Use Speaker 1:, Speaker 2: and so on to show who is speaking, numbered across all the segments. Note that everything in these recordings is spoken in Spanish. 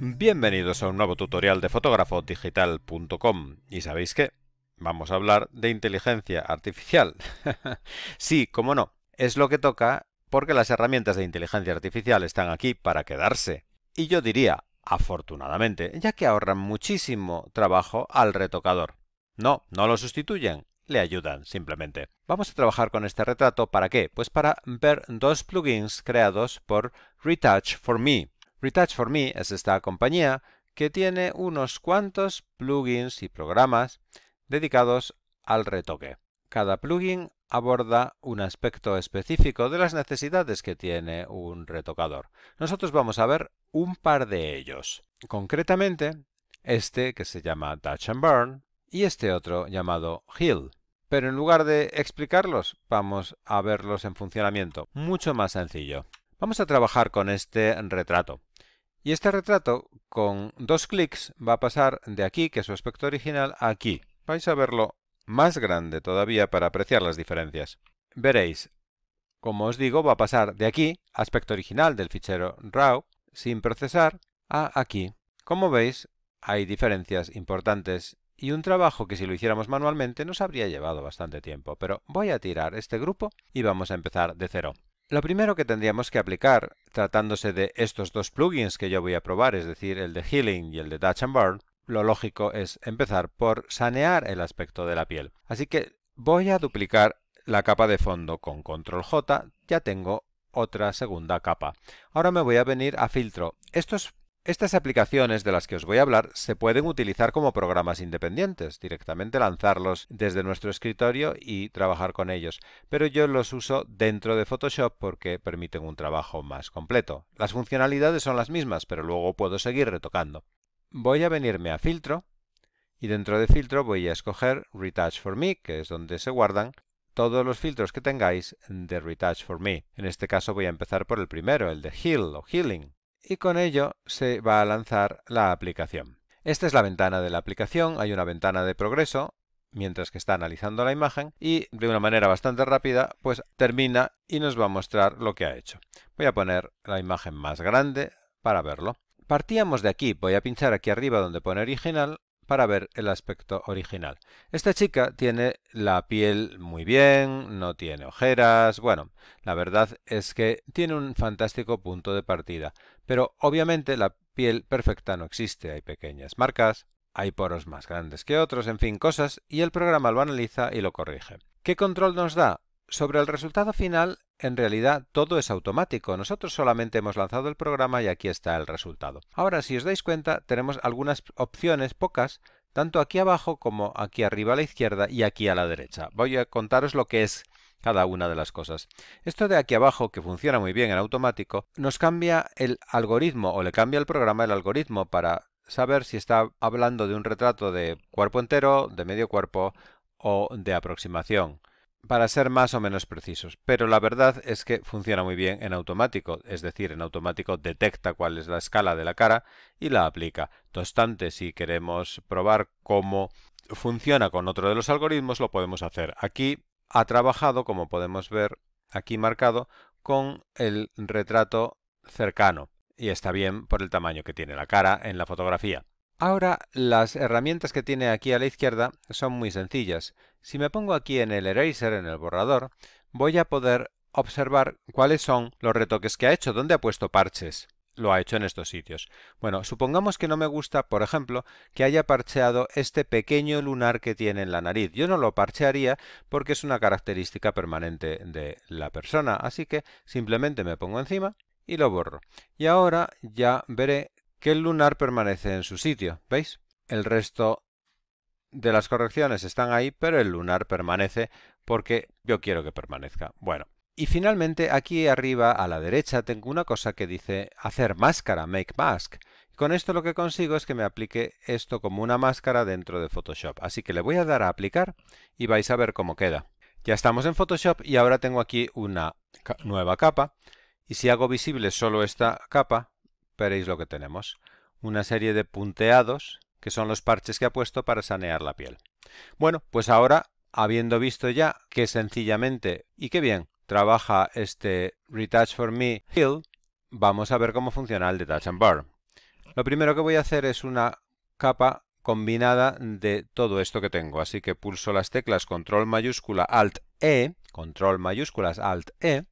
Speaker 1: Bienvenidos a un nuevo tutorial de fotógrafodigital.com y ¿sabéis qué? Vamos a hablar de inteligencia artificial. sí, cómo no, es lo que toca porque las herramientas de inteligencia artificial están aquí para quedarse. Y yo diría, afortunadamente, ya que ahorran muchísimo trabajo al retocador. No, no lo sustituyen, le ayudan simplemente. Vamos a trabajar con este retrato, ¿para qué? Pues para ver dos plugins creados por Retouch for Me, Retouch for Me es esta compañía que tiene unos cuantos plugins y programas dedicados al retoque. Cada plugin aborda un aspecto específico de las necesidades que tiene un retocador. Nosotros vamos a ver un par de ellos. Concretamente, este que se llama Touch and Burn y este otro llamado Heal. Pero en lugar de explicarlos, vamos a verlos en funcionamiento. Mucho más sencillo. Vamos a trabajar con este retrato. Y este retrato, con dos clics, va a pasar de aquí, que es su aspecto original, a aquí. Vais a verlo más grande todavía para apreciar las diferencias. Veréis, como os digo, va a pasar de aquí, aspecto original del fichero RAW, sin procesar, a aquí. Como veis, hay diferencias importantes y un trabajo que si lo hiciéramos manualmente nos habría llevado bastante tiempo, pero voy a tirar este grupo y vamos a empezar de cero. Lo primero que tendríamos que aplicar, tratándose de estos dos plugins que yo voy a probar, es decir, el de Healing y el de Dutch and Burn, lo lógico es empezar por sanear el aspecto de la piel. Así que voy a duplicar la capa de fondo con Control J, ya tengo otra segunda capa. Ahora me voy a venir a filtro. Estos estas aplicaciones de las que os voy a hablar se pueden utilizar como programas independientes, directamente lanzarlos desde nuestro escritorio y trabajar con ellos, pero yo los uso dentro de Photoshop porque permiten un trabajo más completo. Las funcionalidades son las mismas, pero luego puedo seguir retocando. Voy a venirme a Filtro y dentro de Filtro voy a escoger Retouch for Me, que es donde se guardan todos los filtros que tengáis de Retouch for Me. En este caso voy a empezar por el primero, el de Heal o Healing y con ello se va a lanzar la aplicación. Esta es la ventana de la aplicación, hay una ventana de progreso mientras que está analizando la imagen y de una manera bastante rápida pues termina y nos va a mostrar lo que ha hecho. Voy a poner la imagen más grande para verlo. Partíamos de aquí, voy a pinchar aquí arriba donde pone original para ver el aspecto original. Esta chica tiene la piel muy bien, no tiene ojeras, bueno, la verdad es que tiene un fantástico punto de partida, pero obviamente la piel perfecta no existe, hay pequeñas marcas, hay poros más grandes que otros, en fin, cosas, y el programa lo analiza y lo corrige. ¿Qué control nos da? Sobre el resultado final en realidad todo es automático. Nosotros solamente hemos lanzado el programa y aquí está el resultado. Ahora, si os dais cuenta, tenemos algunas opciones, pocas, tanto aquí abajo como aquí arriba a la izquierda y aquí a la derecha. Voy a contaros lo que es cada una de las cosas. Esto de aquí abajo, que funciona muy bien en automático, nos cambia el algoritmo o le cambia el programa el algoritmo para saber si está hablando de un retrato de cuerpo entero, de medio cuerpo o de aproximación para ser más o menos precisos, pero la verdad es que funciona muy bien en automático, es decir, en automático detecta cuál es la escala de la cara y la aplica. No obstante, si queremos probar cómo funciona con otro de los algoritmos, lo podemos hacer. Aquí ha trabajado, como podemos ver aquí marcado, con el retrato cercano y está bien por el tamaño que tiene la cara en la fotografía. Ahora las herramientas que tiene aquí a la izquierda son muy sencillas. Si me pongo aquí en el eraser, en el borrador, voy a poder observar cuáles son los retoques que ha hecho, dónde ha puesto parches. Lo ha hecho en estos sitios. Bueno, supongamos que no me gusta, por ejemplo, que haya parcheado este pequeño lunar que tiene en la nariz. Yo no lo parchearía porque es una característica permanente de la persona, así que simplemente me pongo encima y lo borro. Y ahora ya veré que el lunar permanece en su sitio, ¿veis? El resto de las correcciones están ahí, pero el lunar permanece porque yo quiero que permanezca. Bueno, y finalmente aquí arriba a la derecha tengo una cosa que dice hacer máscara, make mask. Con esto lo que consigo es que me aplique esto como una máscara dentro de Photoshop. Así que le voy a dar a aplicar y vais a ver cómo queda. Ya estamos en Photoshop y ahora tengo aquí una nueva capa. Y si hago visible solo esta capa, veréis lo que tenemos. Una serie de punteados, que son los parches que ha puesto para sanear la piel. Bueno, pues ahora, habiendo visto ya que sencillamente, y qué bien, trabaja este Retouch for Me Heal, vamos a ver cómo funciona el Detach and Burn. Lo primero que voy a hacer es una capa combinada de todo esto que tengo. Así que pulso las teclas control mayúscula alt E, control mayúsculas alt E,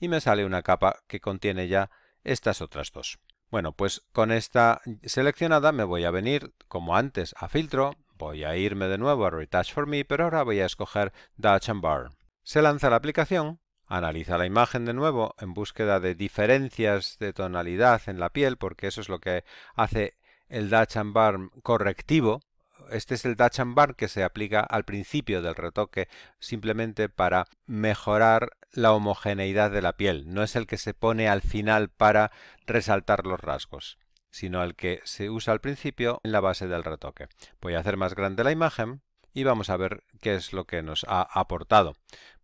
Speaker 1: y me sale una capa que contiene ya estas otras dos. Bueno, pues con esta seleccionada me voy a venir, como antes, a Filtro, voy a irme de nuevo a Retouch for Me, pero ahora voy a escoger Dutch and Bar. Se lanza la aplicación, analiza la imagen de nuevo en búsqueda de diferencias de tonalidad en la piel, porque eso es lo que hace el Dutch and Bar correctivo, este es el Dutch and que se aplica al principio del retoque simplemente para mejorar la homogeneidad de la piel. No es el que se pone al final para resaltar los rasgos, sino el que se usa al principio en la base del retoque. Voy a hacer más grande la imagen y vamos a ver qué es lo que nos ha aportado.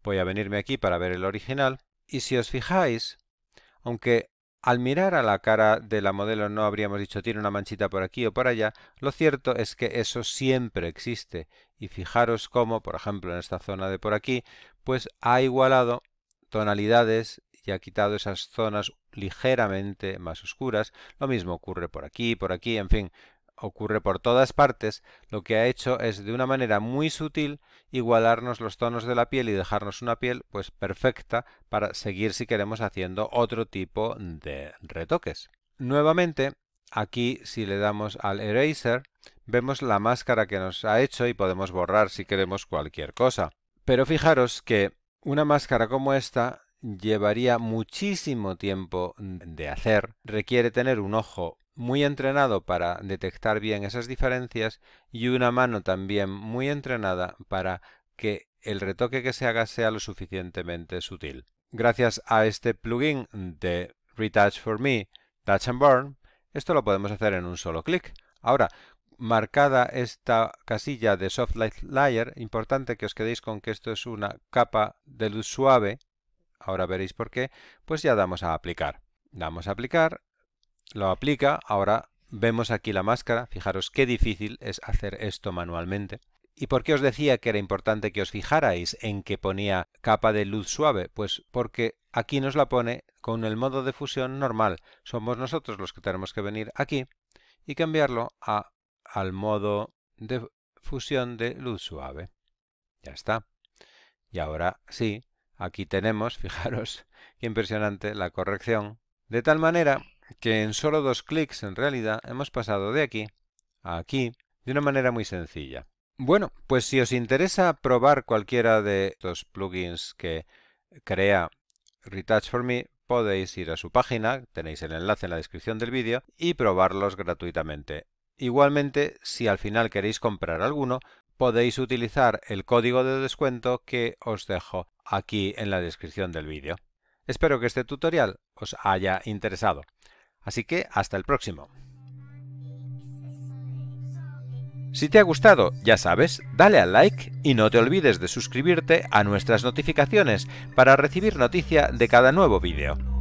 Speaker 1: Voy a venirme aquí para ver el original y si os fijáis, aunque al mirar a la cara de la modelo no habríamos dicho tiene una manchita por aquí o por allá, lo cierto es que eso siempre existe. Y fijaros cómo, por ejemplo, en esta zona de por aquí, pues ha igualado tonalidades y ha quitado esas zonas ligeramente más oscuras. Lo mismo ocurre por aquí, por aquí, en fin, ocurre por todas partes, lo que ha hecho es de una manera muy sutil igualarnos los tonos de la piel y dejarnos una piel pues perfecta para seguir si queremos haciendo otro tipo de retoques. Nuevamente, aquí si le damos al eraser, vemos la máscara que nos ha hecho y podemos borrar si queremos cualquier cosa. Pero fijaros que una máscara como esta llevaría muchísimo tiempo de hacer, requiere tener un ojo muy entrenado para detectar bien esas diferencias y una mano también muy entrenada para que el retoque que se haga sea lo suficientemente sutil. Gracias a este plugin de Retouch for Me, Touch and Burn, esto lo podemos hacer en un solo clic. Ahora, marcada esta casilla de Soft Light Layer, importante que os quedéis con que esto es una capa de luz suave, ahora veréis por qué, pues ya damos a aplicar. Damos a aplicar lo aplica. Ahora vemos aquí la máscara. Fijaros qué difícil es hacer esto manualmente. ¿Y por qué os decía que era importante que os fijarais en que ponía capa de luz suave? Pues porque aquí nos la pone con el modo de fusión normal. Somos nosotros los que tenemos que venir aquí y cambiarlo a, al modo de fusión de luz suave. Ya está. Y ahora sí, aquí tenemos, fijaros, qué impresionante la corrección. De tal manera que en solo dos clics en realidad hemos pasado de aquí a aquí de una manera muy sencilla. Bueno, pues si os interesa probar cualquiera de estos plugins que crea Retouch for Me, podéis ir a su página, tenéis el enlace en la descripción del vídeo, y probarlos gratuitamente. Igualmente, si al final queréis comprar alguno, podéis utilizar el código de descuento que os dejo aquí en la descripción del vídeo. Espero que este tutorial os haya interesado. Así que hasta el próximo. Si te ha gustado, ya sabes, dale al like y no te olvides de suscribirte a nuestras notificaciones para recibir noticia de cada nuevo vídeo.